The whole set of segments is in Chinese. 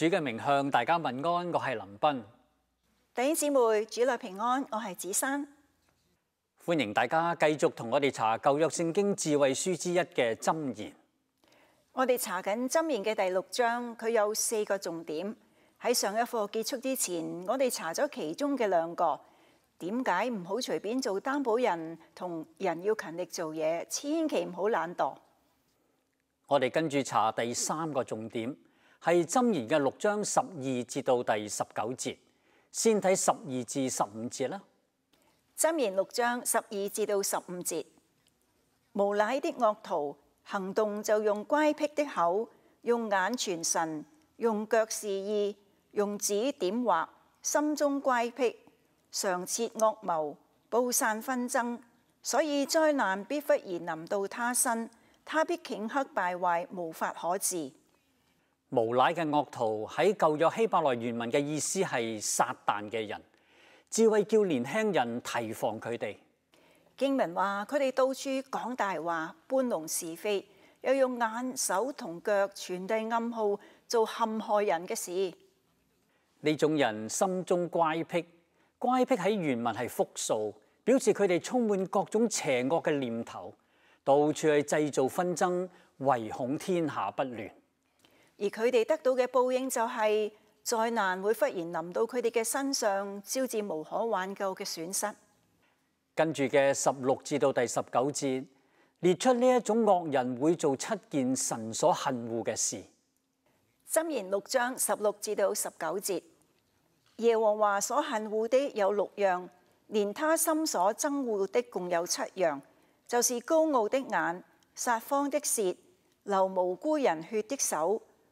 主嘅名向大家问安，我系林斌。弟兄姊妹，主内平安，我系子珊。欢迎大家继续同我哋查旧约圣经智慧书之一嘅箴言。我哋查紧箴言嘅第六章，佢有四个重点。喺上一课结束之前，我哋查咗其中嘅两个。点解唔好随便做担保人？同人要勤力做嘢，千祈唔好懒惰。我哋跟住查第三个重点。系《箴言》嘅六章十二至到第十九节，先睇十二至十五节啦。《箴言》六章十二至到十五节，无赖的恶徒行动就用乖僻的口，用眼传神，用脚示意，用指点画，心中乖僻，常设恶谋，暴散纷争，所以灾难必忽然临到他身，他必顷刻败坏，无法可治。无赖嘅恶徒喺旧约希伯来原文嘅意思系撒旦嘅人，智慧叫年轻人提防佢哋。经文话佢哋到处讲大话，搬弄是非，又用眼、手同脚传递暗号，做陷害人嘅事。呢种人心中乖僻，乖僻喺原文系复数，表示佢哋充满各种邪恶嘅念头，到处去制造纷争，唯恐天下不乱。而佢哋得到嘅報應就係再難會忽然臨到佢哋嘅身上，招致無可挽救嘅損失。跟住嘅十六至到第十九節，列出呢一種惡人會做七件神所恨惡嘅事。箴言六章十六至到十九節，耶和華所恨惡的有六樣，連他心所憎惡的共有七樣，就是高傲的眼、殺方的舌、流無辜人血的手。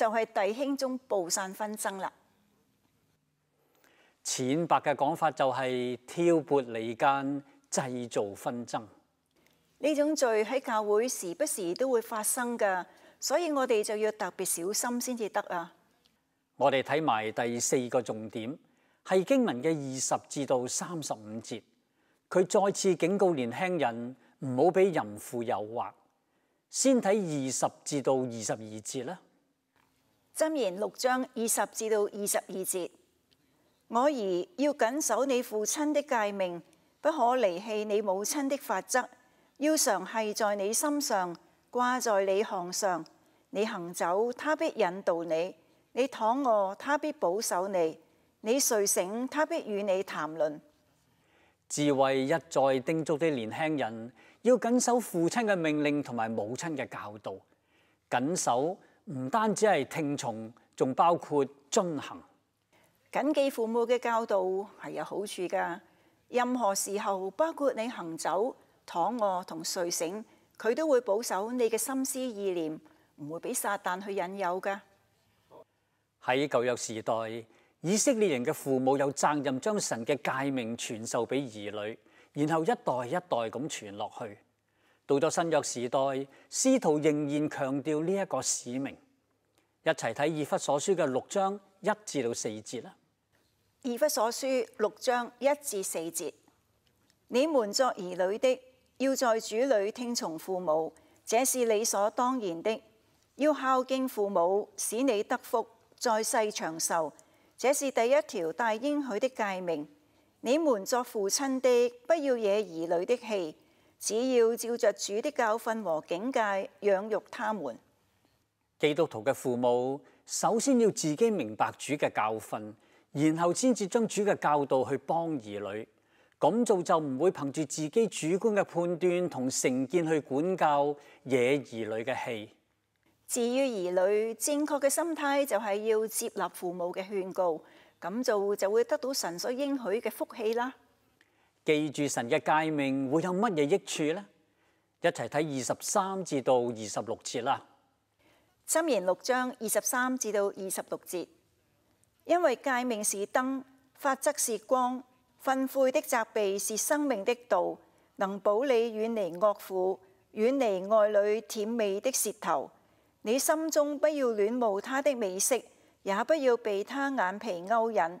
就系弟兄中暴散纷争啦。浅白嘅讲法就系挑拨离间、制造纷争呢种罪喺教会时不时都会发生噶，所以我哋就要特别小心先至得啊。我哋睇埋第四个重点系经文嘅二十至到三十五节，佢再次警告年轻人唔好俾淫妇诱惑。先睇二十至到二十二节啦。箴言六章二十至到二十二节，我儿要谨守你父亲的诫命，不可离弃你母亲的法则，要常系在你心上，挂在你项上。你行走，他必引导你；你躺卧，他必保守你；你睡醒，他必与你谈论。智慧一再叮嘱的年轻人，要谨守父亲嘅命令同埋母亲嘅教导，谨守。唔单止系听从，仲包括遵行。谨记父母嘅教导系有好处噶。任何时候，包括你行走、躺卧同睡醒，佢都会保守你嘅心思意念，唔会俾撒旦去引诱噶。喺旧约时代，以色列人嘅父母有责任将神嘅诫命传授俾儿女，然后一代一代咁传落去。到咗新约时代，司徒仍然强调呢一个使命。一齐睇以弗所书嘅六章一至到四节啦。以弗所书六章一至四节：你们作儿女的，要在主里听从父母，这是理所当然的；要孝敬父母，使你得福，在世长寿。这是第一条大应许的诫命。你们作父亲的，不要惹儿女的气。只要照着主的教训和警戒养育他们，基督徒嘅父母首先要自己明白主嘅教训，然后先至将主嘅教导去帮儿女。咁做就唔会凭住自己主观嘅判断同成见去管教惹儿女嘅气。至于儿女正确嘅心态就系要接纳父母嘅劝告，咁做就会得到神所应许嘅福气啦。记住神嘅诫命会有乜嘢益处呢？一齐睇二十三至到二十六节啦。箴言六章二十三至到二十六节，因为诫命是灯，法则是光，训诲的责备是生命的道，能保你远离恶苦，远离外女舔味的舌头。你心中不要恋慕他的美色，也不要被他眼皮勾引。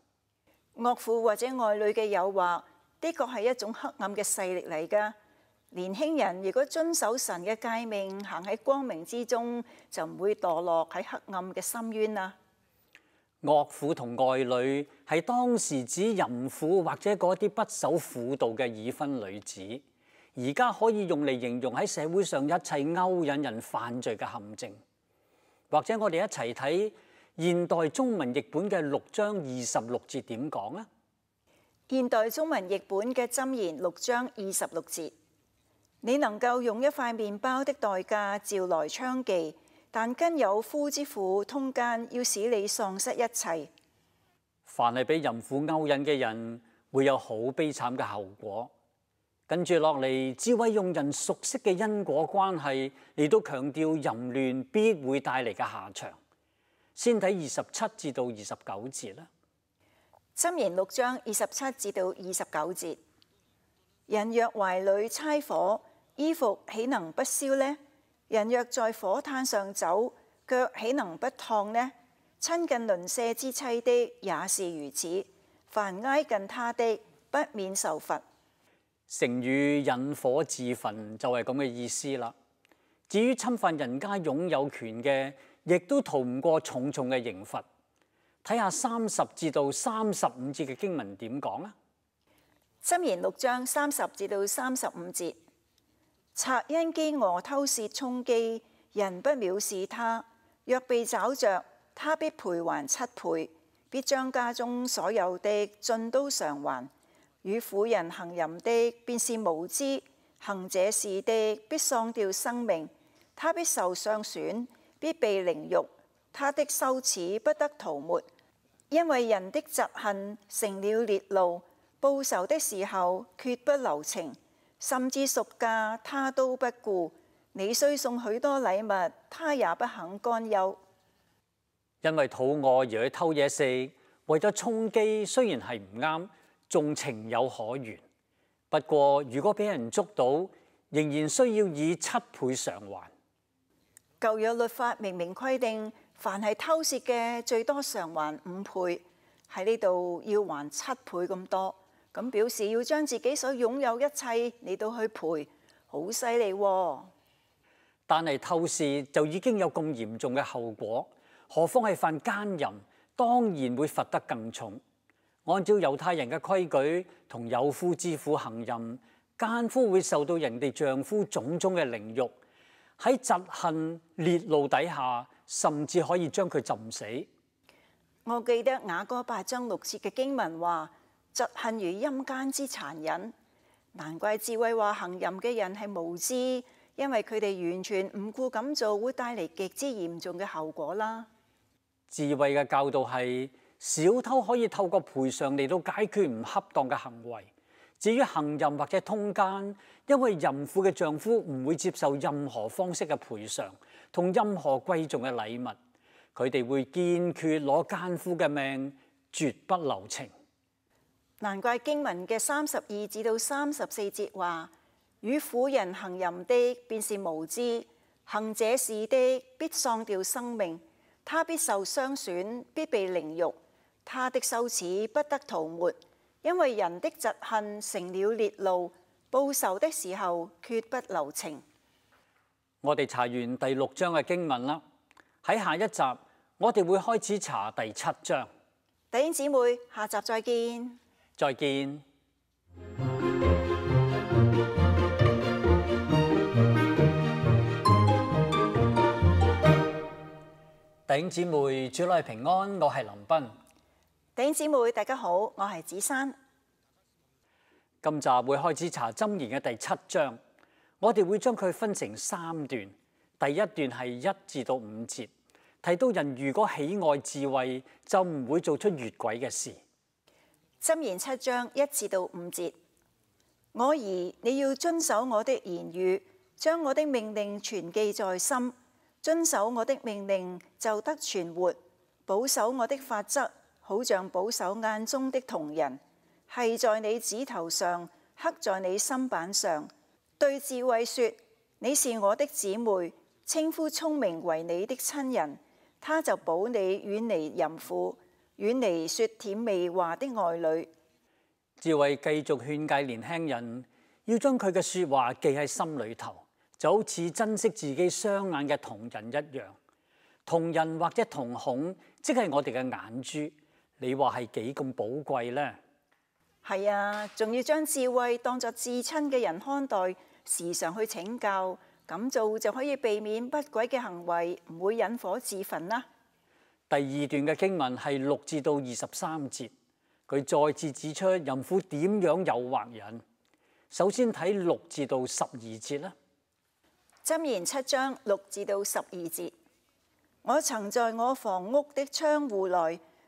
岳父或者爱女嘅诱惑，的确系一种黑暗嘅势力嚟噶。年轻人如果遵守神嘅诫命，行喺光明之中，就唔会堕落喺黑暗嘅深渊啦。岳父同外女系当时指淫妇或者嗰啲不守妇道嘅已婚女子，而家可以用嚟形容喺社会上一切勾引人犯罪嘅陷阱，或者我哋一齐睇。現代中文譯本嘅六章二十六節點講呢？現代中文譯本嘅箴言六章二十六節，你能夠用一塊麵包的代價召來槍妓，但跟有夫之婦通奸，要使你喪失一切。凡係俾淫婦勾引嘅人，會有好悲慘嘅後果。跟住落嚟，智慧用人熟悉嘅因果關係，亦都強調淫亂必會帶嚟嘅下場。先睇二十七至到二十九節啦，《箴言》六章二十七至到二十九節，人若懷裏猜火，衣服岂能不燒呢？人若在火炭上走，腳岂能不燙呢？親近鄰舍之妻的也是如此，凡挨近他的不免受罰。成語引火自焚就係咁嘅意思啦。至於侵犯人家擁有權嘅，亦都逃唔过重重嘅刑罚。睇下三十至到三十五节嘅经文点讲啊？箴言》六章三十至到三十五节：，贼因饥饿偷窃充饥，人不藐视他；若被找着，他必赔还七倍，必将家中所有的尽都偿还。与妇人行淫的便是无知，行者事的必丧掉生命，他必受伤损。必被凌辱，他的羞耻不得涂抹，因为人的疾恨成了烈怒，报仇的时候绝不留情，甚至赎价他都不顾。你需送许多礼物，他也不肯干休。因为肚饿而去偷嘢食，为咗充饥，虽然系唔啱，仲情有可原。不过如果俾人捉到，仍然需要以七倍偿还。旧约律法明明规定，凡系偷窃嘅，最多偿还五倍。喺呢度要还七倍咁多，咁表示要将自己所拥有一切你都去赔，好犀利。但系偷窃就已经有咁严重嘅后果，何况系犯奸淫，当然会罚得更重。按照犹太人嘅规矩，同有夫之妇行淫，奸夫会受到人哋丈夫种种嘅凌辱。喺疾恨烈怒底下，甚至可以将佢浸死。我记得雅歌八章六节嘅经文话：疾恨如阴间之残忍。难怪智慧话行淫嘅人系无知，因为佢哋完全唔顾咁做，会带嚟极之严重嘅后果啦。智慧嘅教导系小偷可以透过赔偿嚟到解决唔恰当嘅行为。至于行任或者通奸，因为淫妇嘅丈夫唔会接受任何方式嘅赔偿同任何贵重嘅礼物，佢哋会坚决攞奸夫嘅命，绝不留情。难怪经文嘅三十二至到三十四节话：与妇人行淫的便是无知，行者是的必丧掉生命，他必受伤损，必被凌辱，他的羞耻不得逃沒。因为人的疾恨成了裂路，报仇的时候決不留情。我哋查完第六章嘅经文啦，喺下一集我哋会开始查第七章。弟兄姊妹，下集再见。再见。弟兄姊妹，主内平安，我系林斌。姊妹大家好，我系子珊。今集会开始查《箴言》嘅第七章，我哋会将佢分成三段。第一段系一至到五节，提到人如果喜爱智慧，就唔会做出越轨嘅事。《箴言》七章一至到五节，我儿，你要遵守我的言语，将我的命令存记在心，遵守我的命令就得存活，保守我的法则。好像保守眼中的铜人，系在你指头上刻在你心板上。对智慧说，你是我的姊妹，称呼聪明为你的亲人，他就保你远离淫妇，远离说甜味话的爱女。智慧继续劝诫年轻人，要将佢嘅说话记喺心里头，就好似珍惜自己双眼嘅铜人一样。铜人或者瞳孔，即系我哋嘅眼珠。你話係幾咁寶貴呢？係啊，仲要將智慧當作至親嘅人看待，時常去請教，咁做就可以避免不轨嘅行為，唔會引火自焚啦。第二段嘅經文係六至到二十三節，佢再次指出淫妇點樣誘惑人。首先睇六至到十二節啦，《箴言》七章六至到十二節，我曾在我房屋的窗户內。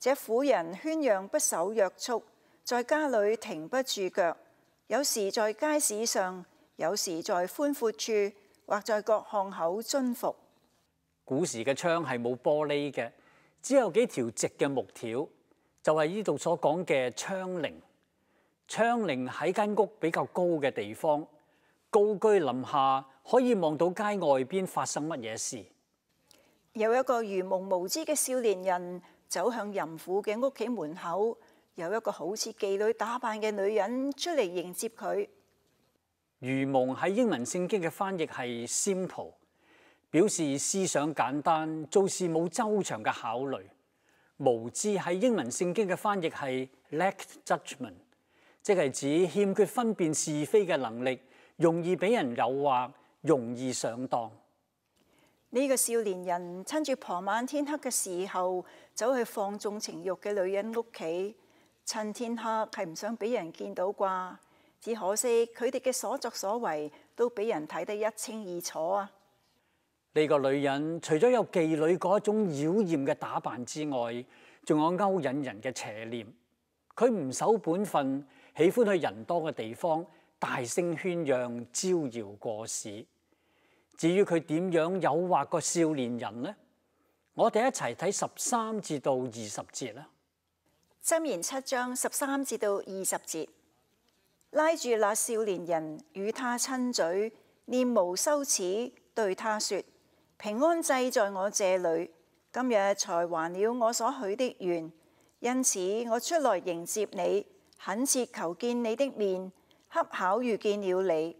这妇人圈养不守约束，在家里停不住脚，有时在街市上，有时在宽阔处，或在各巷口遵服。古时嘅窗系冇玻璃嘅，只有几条直嘅木条，就系呢度所讲嘅窗棂。窗棂喺间屋比较高嘅地方，高居臨下，可以望到街外边发生乜嘢事。有一个愚蒙无知嘅少年人。走向淫妇嘅屋企门口，有一个好似妓女打扮嘅女人出嚟迎接佢。如蒙喺英文圣经嘅翻译系 simple，表示思想简单，做事冇周详嘅考虑。无知喺英文圣经嘅翻译系 lack j u d g m e n t 即系指欠缺分辨是非嘅能力，容易俾人诱惑，容易上当。呢個少年人趁住傍晚天黑嘅時候走去放縱情慾嘅女人屋企，趁天黑係唔想俾人見到啩。只可惜佢哋嘅所作所為都俾人睇得一清二楚啊！呢個女人除咗有妓女嗰種妖艳嘅打扮之外，仲有勾引人嘅邪念。佢唔守本分，喜歡去人多嘅地方大聲喧嚷，招搖過市。至于佢点样诱惑个少年人呢？我哋一齐睇十三至到二十节啦。箴言七章十三至到二十节，拉住那少年人与他亲嘴，念无羞耻，对他说：平安祭在我这里，今日才还了我所许的愿，因此我出来迎接你，恳切求见你的面，恰巧遇见了你。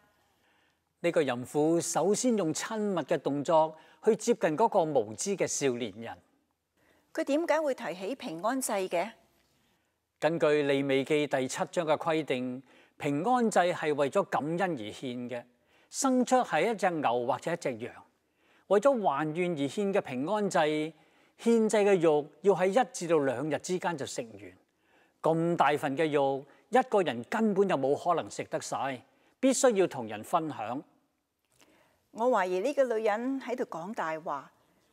呢个孕妇首先用亲密嘅动作去接近嗰个无知嘅少年人。佢点解会提起平安祭嘅？根据利未记第七章嘅规定，平安祭系为咗感恩而献嘅。生出系一只牛或者一只羊，为咗还愿而献嘅平安祭。献祭嘅肉要喺一至到两日之间就食完。咁大份嘅肉，一个人根本就冇可能食得晒，必须要同人分享。我怀疑呢个女人喺度讲大话，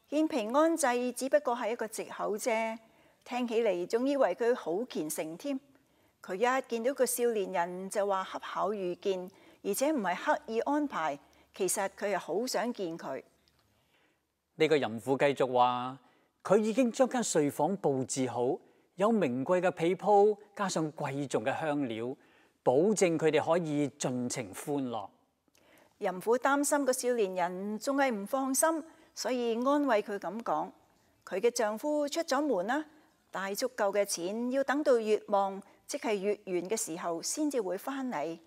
建平安祭只不过系一个借口啫，听起嚟仲以为佢好虔诚添。佢一见到个少年人就话恰巧遇见，而且唔系刻意安排，其实佢系好想见佢。呢个淫妇继续话，佢已经将间睡房布置好，有名贵嘅被铺，加上贵重嘅香料，保证佢哋可以尽情欢乐。淫妇担心个少年人仲系唔放心，所以安慰佢咁讲：佢嘅丈夫出咗门啦，带足够嘅钱，要等到月望，即系月圆嘅时候，先至会翻嚟。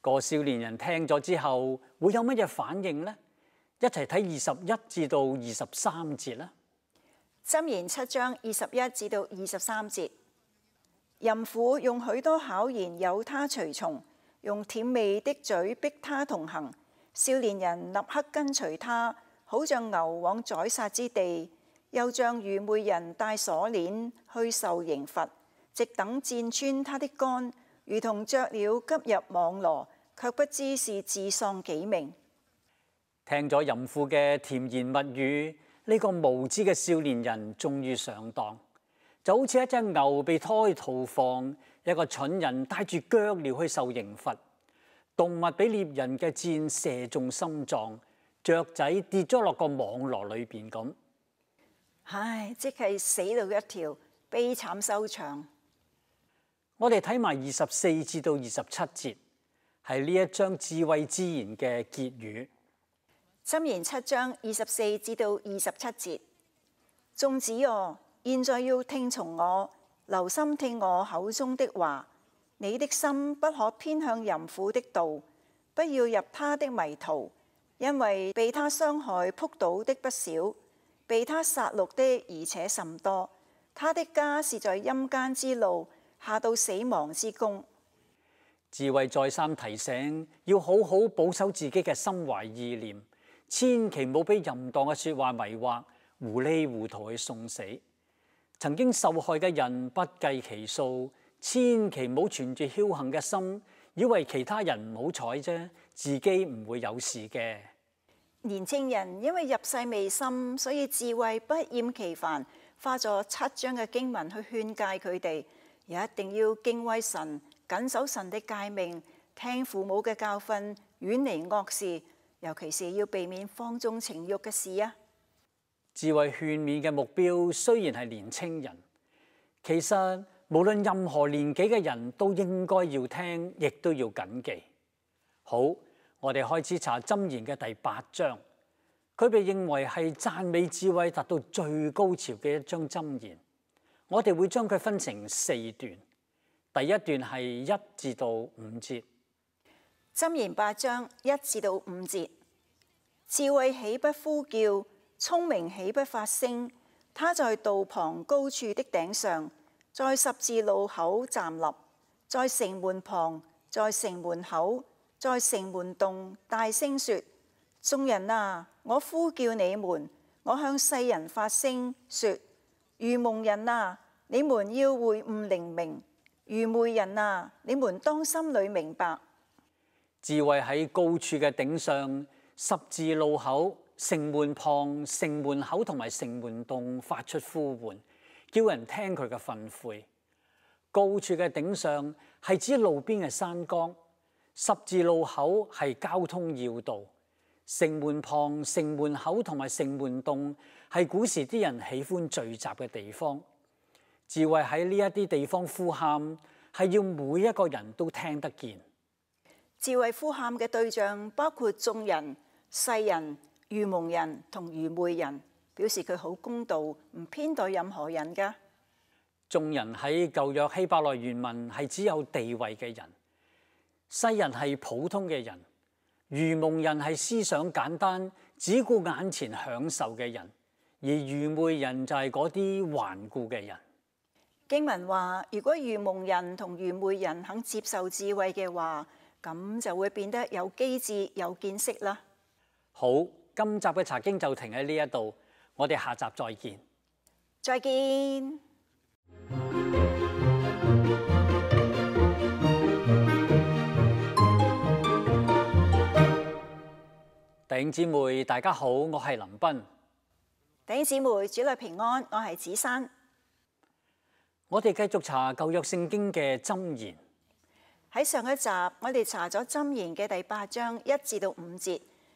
个少年人听咗之后会有乜嘢反应呢？一齐睇二十一至到二十三节啦。箴言七章二十一至到二十三节，淫妇用许多巧言有他随从。用舔味的嘴逼他同行，少年人立刻跟随他，好像牛往宰杀之地，又像愚昧人带锁链去受刑罚，直等箭穿他的肝，如同雀鸟急入网罗，却不知是自丧己命。听咗淫妇嘅甜言蜜语，呢个无知嘅少年人终于上当，就好似一只牛被胎逃放。一个蠢人带住脚镣去受刑罚，动物俾猎人嘅箭射中心脏，雀仔跌咗落个网络里边咁，唉，即系死到一条，悲惨收场。我哋睇埋二十四至到二十七节，系呢一章智慧之言嘅结语。心言七章二十四至到二十七节，众子哦，现在要听从我。留心听我口中的话，你的心不可偏向淫妇的道，不要入他的迷途，因为被他伤害扑倒的不少，被他杀戮的而且甚多。他的家是在阴间之路，下到死亡之宫。智慧再三提醒，要好好保守自己嘅心怀意念，千祈冇俾淫荡嘅说话迷惑，糊里糊涂去送死。曾经受害嘅人不计其数，千祈唔好存住侥幸嘅心，以为其他人唔好彩啫，自己唔会有事嘅。年青人因为入世未深，所以智慧不厌其烦，花咗七章嘅经文去劝诫佢哋，也一定要敬畏神，谨守神的诫命，听父母嘅教训，远离恶事，尤其是要避免放纵情欲嘅事啊！智慧劝勉嘅目标虽然系年青人，其实无论任何年纪嘅人都应该要听，亦都要谨记。好，我哋开始查箴言嘅第八章，佢被认为系赞美智慧达到最高潮嘅一章箴言。我哋会将佢分成四段，第一段系一至到五节。箴言八章一至到五节，智慧岂不呼叫？聪明起不发声，他在道旁高处的顶上，在十字路口站立，在城门旁，在城门口，在城门洞大声说：众人啊，我呼叫你们，我向世人发声说：愚蒙人啊，你们要会悟灵明；愚昧人啊，你们当心里明白。智慧喺高处嘅顶上，十字路口。城门旁、城门口同埋城门洞发出呼唤，叫人听佢嘅训诲。高处嘅顶上系指路边嘅山岗，十字路口系交通要道。城门旁、城门口同埋城门洞系古时啲人喜欢聚集嘅地方。智慧喺呢一啲地方呼喊，系要每一个人都听得见。智慧呼喊嘅对象包括众人、世人。愚蒙人同愚昧人表示佢好公道，唔偏待任何人噶。众人喺旧约希伯来原文系只有地位嘅人，世人系普通嘅人，愚蒙人系思想简单，只顾眼前享受嘅人，而愚昧人就系嗰啲顽固嘅人。经文话：如果愚蒙人同愚昧人肯接受智慧嘅话，咁就会变得有机智、有见识啦。好。今集嘅茶经就停喺呢一度，我哋下集再见。再见，兄姊妹大家好，我系林斌。兄姊妹主女平安，我系子珊。我哋继续查旧约圣经嘅箴言。喺上一集我哋查咗箴言嘅第八章一至到五节。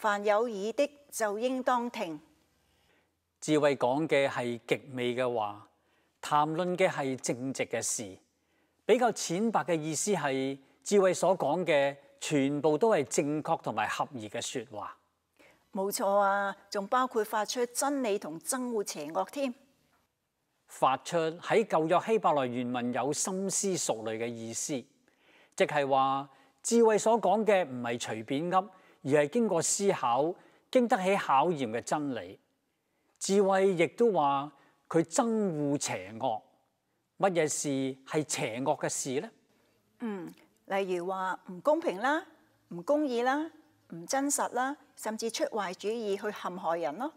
凡有耳的就应当听。智慧讲嘅系极美嘅话，谈论嘅系正直嘅事，比较浅白嘅意思系智慧所讲嘅全部都系正确同埋合宜嘅说话。冇错啊，仲包括发出真理同憎恶邪恶添。发出喺旧约希伯来原文有深思熟虑嘅意思，即系话智慧所讲嘅唔系随便噏。而系经过思考、经得起考验嘅真理。智慧亦都话佢憎恶邪恶，乜嘢事系邪恶嘅事咧？嗯，例如话唔公平啦、唔公义啦、唔真实啦，甚至出坏主意去陷害人咯。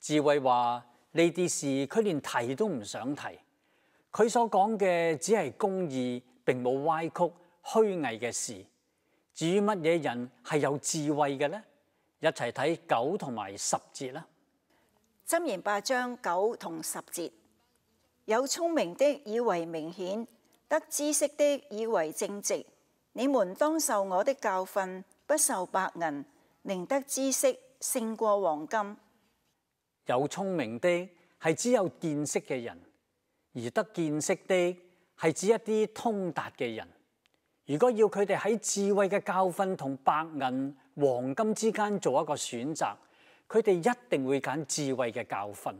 智慧话呢啲事佢连提都唔想提，佢所讲嘅只系公义，并冇歪曲虚伪嘅事。至于乜嘢人系有智慧嘅呢？一齐睇九同埋十节啦。箴言八章九同十节，有聪明的以为明显，得知识的以为正直。你们当受我的教训，不受白银，宁得知识胜过黄金。有聪明的系只有见识嘅人，而得见识的系指一啲通达嘅人。如果要佢哋喺智慧嘅教训同白银、黄金之间做一个选择，佢哋一定会拣智慧嘅教训。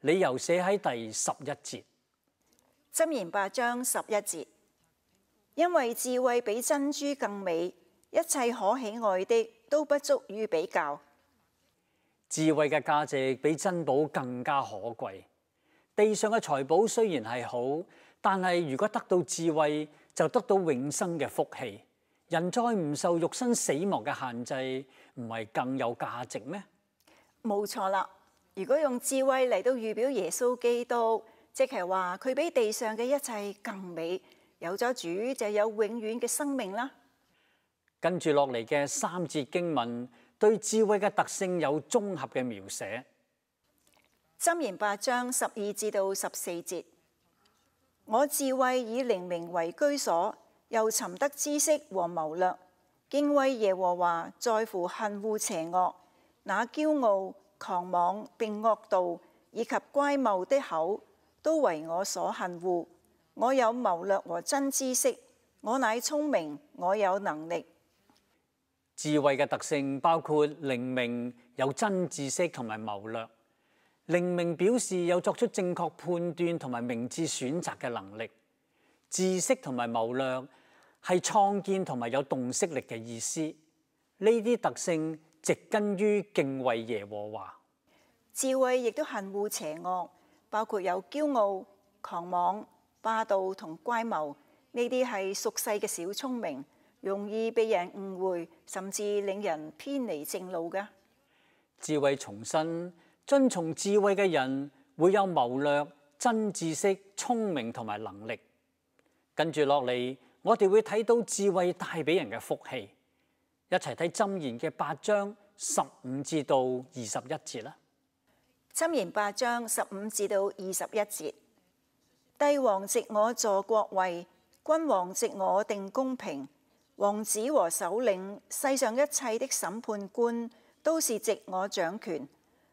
理由写喺第十一节《箴言》八章十一节，因为智慧比珍珠更美，一切可喜爱的都不足于比较。智慧嘅价值比珍宝更加可贵。地上嘅财宝虽然系好，但系如果得到智慧，就得到永生嘅福气，人再唔受肉身死亡嘅限制，唔系更有价值咩？冇错啦！如果用智慧嚟到预表耶稣基督，即系话佢比地上嘅一切更美，有咗主就有永远嘅生命啦。跟住落嚟嘅三节经文，对智慧嘅特性有综合嘅描写。箴言八章十二至到十四节。我智慧以灵明为居所，又寻得知识和谋略。敬畏耶和华在乎恨恶邪恶，那骄傲、狂妄并恶道以及乖谬的口，都为我所恨恶。我有谋略和真知识，我乃聪明，我有能力。智慧嘅特性包括灵明，有真知识同埋谋略。灵明表示有作出正确判断同埋明智选择嘅能力，知识同埋谋略系创建同埋有洞悉力嘅意思。呢啲特性植根于敬畏耶和华。智慧亦都恨恶邪恶，包括有骄傲、狂妄、霸道同乖谬。呢啲系俗世嘅小聪明，容易被人误会，甚至令人偏离正路嘅。智慧重生。遵从智慧嘅人会有谋略、真知识、聪明同埋能力。跟住落嚟，我哋会睇到智慧带俾人嘅福气。一齐睇《箴言》嘅八章十五至到二十一节啦。《箴言》八章十五至到二十一节，帝王藉我坐国位，君王藉我定公平，王子和首领，世上一切的审判官，都是藉我掌权。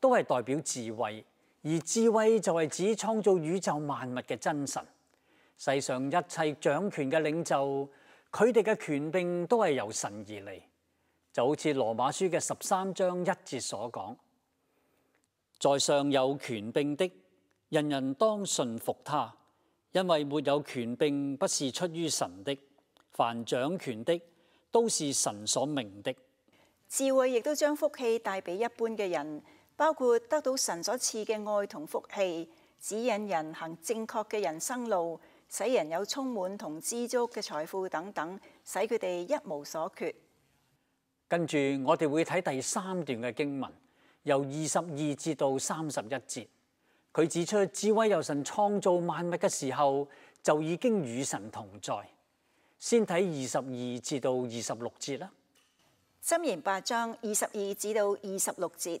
都系代表智慧，而智慧就系指创造宇宙万物嘅真神。世上一切掌权嘅领袖，佢哋嘅权柄都系由神而嚟，就好似罗马书嘅十三章一节所讲：在上有权柄的，人人当信服他，因为没有权柄不是出于神的。凡掌权的都是神所明的智慧，亦都将福气带俾一般嘅人。包括得到神所赐嘅爱同福气，指引人行正确嘅人生路，使人有充满同知足嘅财富等等，使佢哋一无所缺。跟住我哋会睇第三段嘅经文，由二十二至到三十一节，佢指出智慧由神创造万物嘅时候就已经与神同在。先睇二十二至到二十六节啦，《箴言》八章二十二至到二十六节。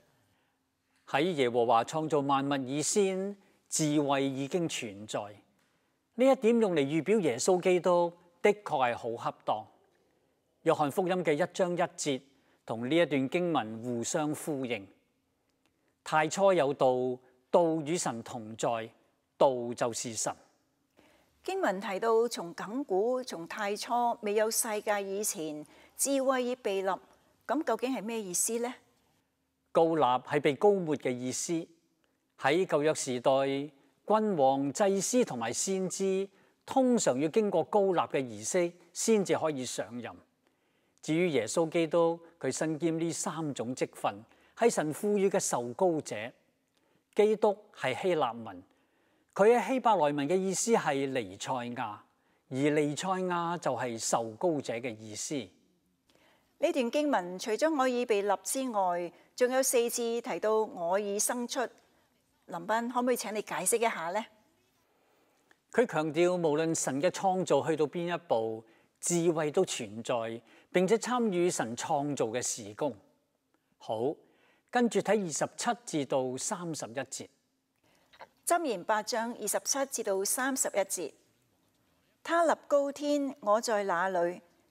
喺耶和华创造万物以先，智慧已经存在。呢一点用嚟预表耶稣基督，的确系好恰当。约翰福音嘅一章一节同呢一段经文互相呼应。太初有道，道与神同在，道就是神。经文提到从梗古，从太初未有世界以前，智慧已被立。咁究竟系咩意思呢？高立系被高没嘅意思，喺旧约时代，君王、祭司同埋先知通常要经过高立嘅仪式，先至可以上任。至於耶穌基督，佢身兼呢三種職份，係神賦予嘅受高者。基督係希臘文，佢喺希伯來文嘅意思係尼賽亞，而尼賽亞就係受高者嘅意思。呢段經文除咗我已被立之外，仲有四次提到我已生出。林斌，可唔可以請你解釋一下呢？佢強調無論神嘅創造去到邊一步，智慧都存在並且參與神創造嘅事工。好，跟住睇二十七至到三十一節《箴言》八章二十七至到三十一節。他立高天，我在哪裏？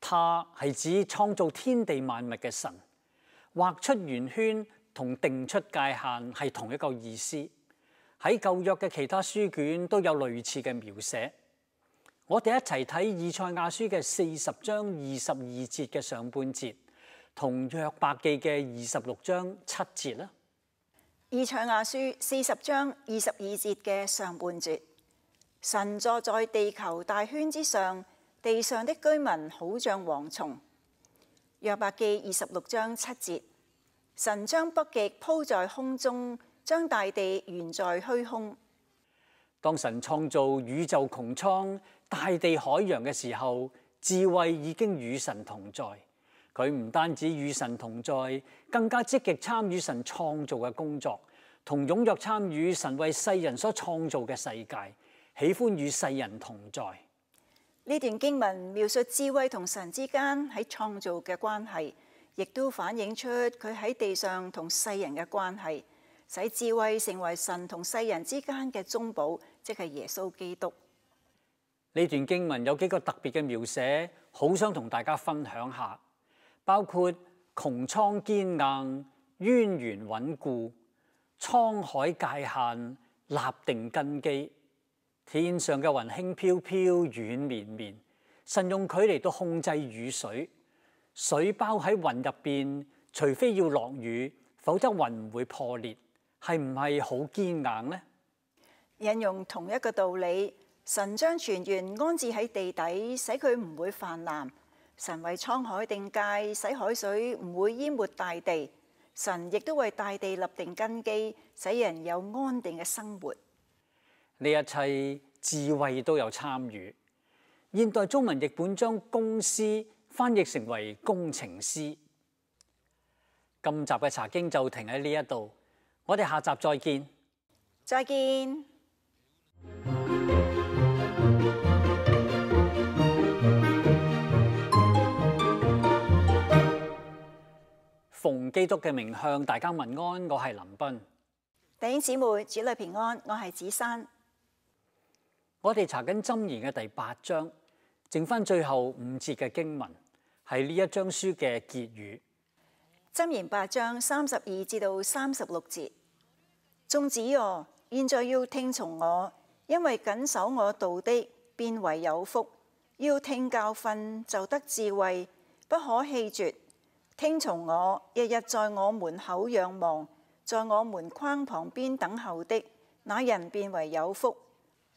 他係指創造天地萬物嘅神，畫出圓圈同定出界限係同一個意思。喺舊約嘅其他書卷都有類似嘅描寫。我哋一齊睇以賽亞書嘅四十章二十二節嘅上半節，同約伯記嘅二十六章七節啦。以賽亞書四十章二十二節嘅上半節，神坐在地球大圈之上。地上的居民好像蝗虫。约伯记二十六章七节：神将北极铺在空中，将大地悬在虚空。当神创造宇宙穹苍、大地海洋嘅时候，智慧已经与神同在。佢唔单止与神同在，更加积极参与神创造嘅工作，同踊跃参与神为世人所创造嘅世界，喜欢与世人同在。呢段經文描述智慧同神之間喺創造嘅關係，亦都反映出佢喺地上同世人嘅關係，使智慧成為神同世人之間嘅中保，即係耶穌基督。呢段經文有幾個特別嘅描寫，好想同大家分享下，包括穹苍堅硬、渊源穩固、沧海界限、立定根基。天上嘅云轻飘飘、软绵绵，神用佢嚟到控制雨水，水包喺云入边，除非要落雨，否则云唔会破裂，系唔系好坚硬呢？引用同一个道理，神将全员安置喺地底，使佢唔会泛滥；神为沧海定界，使海水唔会淹没大地；神亦都为大地立定根基，使人有安定嘅生活。呢一切智慧都有參與。現代中文譯本將公司翻譯成為工程師。今集嘅茶經就停喺呢一度，我哋下集再見。再見。奉基督嘅名向大家問安，我係林斌。弟兄姊妹、子女平安，我係子珊。我哋查紧《箴言》嘅第八章，剩翻最后五节嘅经文系呢一章书嘅结语。箴言八章三十二至到三十六节，众子哦，现在要听从我，因为谨守我道的变为有福；要听教训就得智慧，不可弃绝。听从我，日日在我门口仰望，在我门框旁边等候的那人变为有福。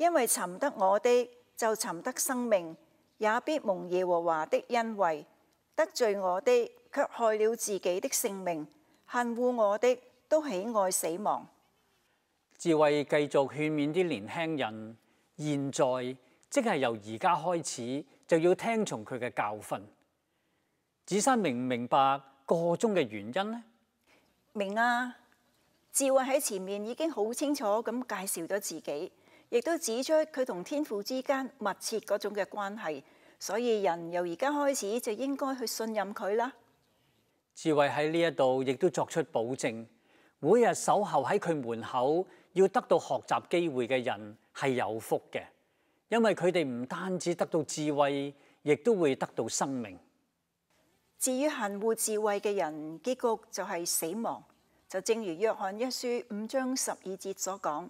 因为寻得我的就寻得生命，也必蒙耶和华的恩惠；得罪我的却害了自己的性命，恨恶我的都喜爱死亡。智慧继续劝勉啲年轻人，现在即系由而家开始就要听从佢嘅教训。子珊明唔明白个中嘅原因呢？明啊！智慧喺前面已经好清楚咁介绍咗自己。亦都指出佢同天父之间密切嗰种嘅关系，所以人由而家开始就应该去信任佢啦。智慧喺呢一度亦都作出保证，每日守候喺佢门口要得到学习机会嘅人系有福嘅，因为佢哋唔单止得到智慧，亦都会得到生命。至于恨护智慧嘅人，结局就系死亡，就正如约翰一书五章十二节所讲。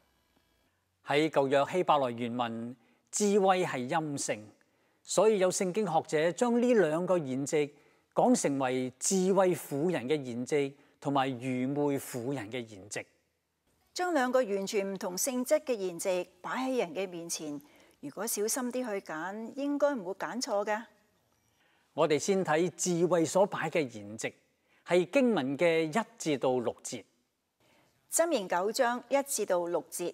喺旧约希伯来原文，智慧系阴性，所以有圣经学者将呢两个言籍讲成为智慧妇人嘅言籍，同埋愚昧妇人嘅言籍。将两个完全唔同性质嘅言籍摆喺人嘅面前，如果小心啲去拣，应该唔会拣错嘅。我哋先睇智慧所摆嘅言值，系经文嘅一至到六节，箴言九章一至到六节。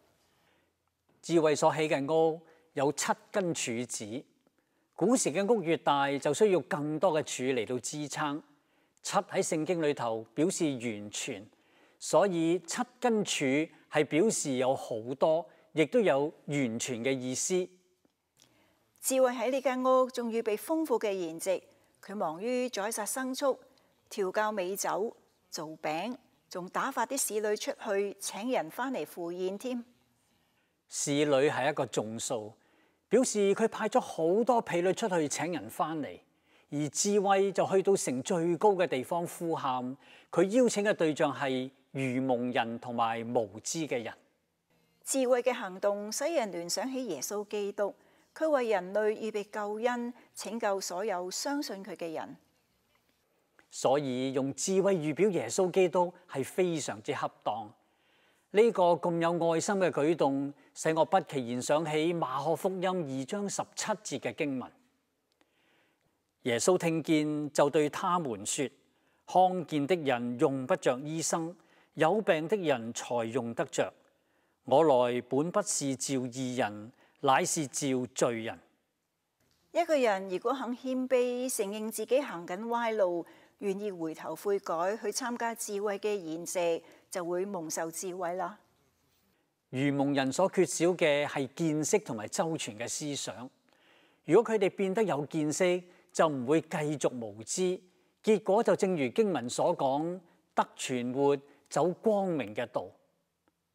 智慧所起嘅屋有七根柱子，古时嘅屋越大就需要更多嘅柱嚟到支撑。七喺圣经里头表示完全，所以七根柱系表示有好多，亦都有完全嘅意思。智慧喺呢间屋仲预备丰富嘅筵席，佢忙于宰杀牲畜、调教美酒、做饼，仲打发啲侍女出去请人翻嚟赴宴添。侍女系一个众数，表示佢派咗好多婢女出去请人翻嚟，而智慧就去到城最高嘅地方呼喊，佢邀请嘅对象系愚蒙人同埋无知嘅人。智慧嘅行动使人联想起耶稣基督，佢为人类预备救恩，拯救所有相信佢嘅人。所以用智慧预表耶稣基督系非常之恰当。呢个咁有爱心嘅举动，使我不期然想起马可福音二章十七节嘅经文。耶稣听见就对他们说：看见的人用不着医生，有病的人才用得着。我来本不是召义人，乃是召罪人。一个人如果肯谦卑，承认自己行紧歪路，愿意回头悔改，去参加智慧嘅筵席。就會蒙受智慧啦。愚蒙人所缺少嘅係見識同埋周全嘅思想。如果佢哋變得有見識，就唔會繼續無知。結果就正如經文所講，得存活走光明嘅道。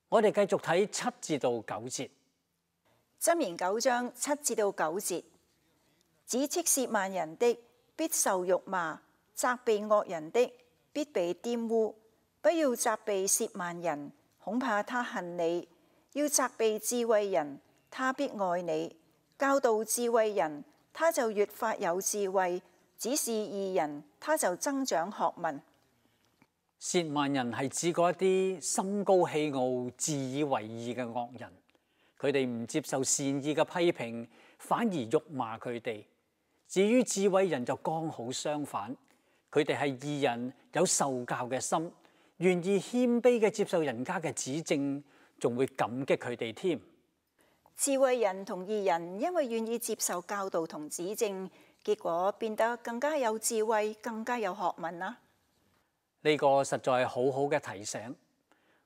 我哋繼續睇七至到九節。箴言九章七至到九節，指斥涉萬人的必受辱罵，責备惡人的必被玷污。不要责备涉万人，恐怕他恨你；要责备智慧人，他必爱你。教导智慧人，他就越发有智慧。只是异人，他就增长学问。涉万人系指嗰一啲心高气傲、自以为意嘅恶人，佢哋唔接受善意嘅批评，反而辱骂佢哋。至于智慧人就刚好相反，佢哋系异人，有受教嘅心。愿意谦卑嘅接受人家嘅指正，仲会感激佢哋添。智慧人同异人，因为愿意接受教导同指正，结果变得更加有智慧，更加有学问啦。呢个实在好好嘅提醒。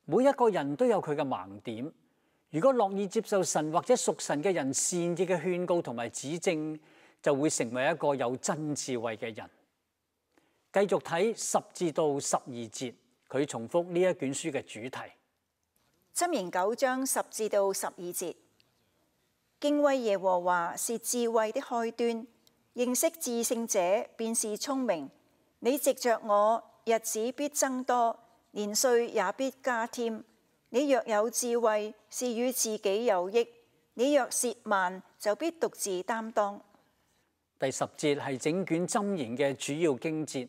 每一个人都有佢嘅盲点，如果乐意接受神或者属神嘅人善意嘅劝告同埋指正，就会成为一个有真智慧嘅人。继续睇十至到十二节。佢重複呢一卷書嘅主題。箴言九章十至到十二節，敬畏耶和華是智慧的開端，認識智胜者便是聰明。你藉着我，日子必增多，年歲也必加添。你若有智慧，是與自己有益；你若涉慢，就必獨自擔當。第十節係整卷箴言嘅主要經節。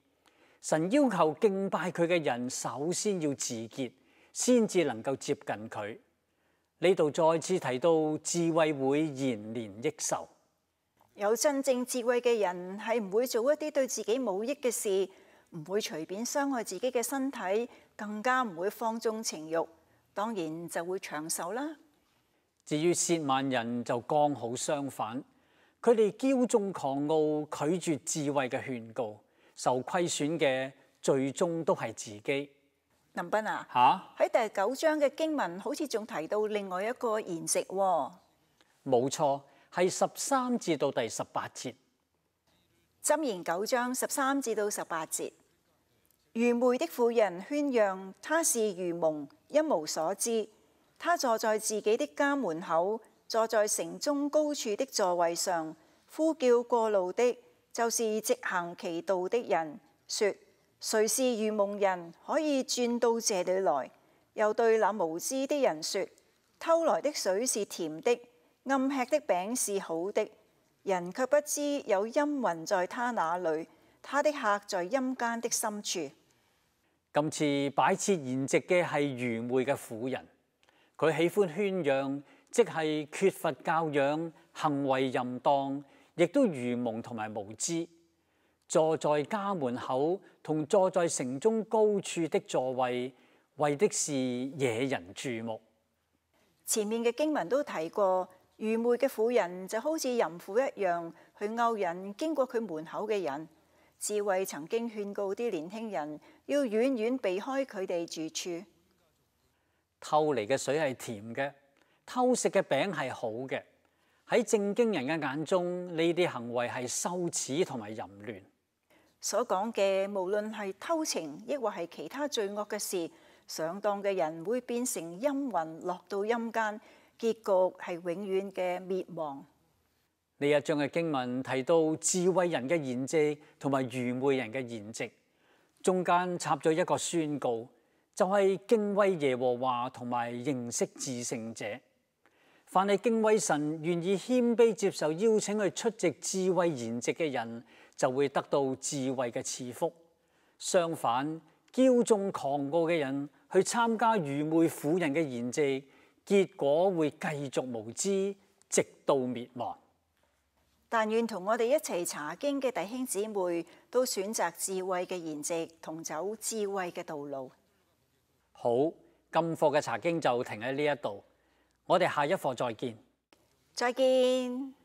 神要求敬拜佢嘅人，首先要自洁，先至能够接近佢。呢度再次提到智慧会延年益寿。有真正智慧嘅人系唔会做一啲对自己冇益嘅事，唔会随便伤害自己嘅身体，更加唔会放纵情欲，当然就会长寿啦。至于薛万人就刚好相反，佢哋骄纵狂傲，拒绝智慧嘅劝告。受虧損嘅最終都係自己。林斌啊，喺第九章嘅經文好似仲提到另外一個言食喎。冇錯，係十三至到第十八節。箴言九章十三至到十八節，愚昧的妇人圈揚他是愚蒙，一無所知。他坐在自己的家門口，坐在城中高處的座位上，呼叫過路的。就是直行其道的人，说谁是愚蒙人，可以转到这里来。又对那无知的人说，偷来的水是甜的，暗吃的饼是好的，人却不知有阴魂在他那里，他的客在阴间的深处。今次摆设筵席嘅系愚昧嘅妇人，佢喜欢圈养，即系缺乏教养，行为淫荡。亦都愚蒙同埋无知，坐在家门口同坐在城中高处的座位，为的是惹人注目。前面嘅经文都提过，愚昧嘅妇人就好似淫妇一样去勾引经过佢门口嘅人。智慧曾经劝告啲年轻人要远远避开佢哋住处。偷嚟嘅水系甜嘅，偷食嘅饼系好嘅。喺正经人嘅眼中，呢啲行為係羞恥同埋淫亂。所講嘅無論係偷情，亦或係其他罪惡嘅事，上當嘅人會變成陰魂，落到陰間，結局係永遠嘅滅亡。呢一章嘅經文提到智慧人嘅言跡同埋愚昧人嘅言直，中間插咗一個宣告，就係敬畏耶和華同埋認識至聖者。凡系敬畏神、願意谦卑接受邀請去出席智慧筵席嘅人，就會得到智慧嘅赐福。相反，驕縱狂傲嘅人去參加愚昧婦人嘅筵席，結果會繼續無知，直到滅亡。但願同我哋一齊查經嘅弟兄姊妹都選擇智慧嘅筵席，同走智慧嘅道路。好，今課嘅查經就停喺呢一度。我哋下一课再见，再见。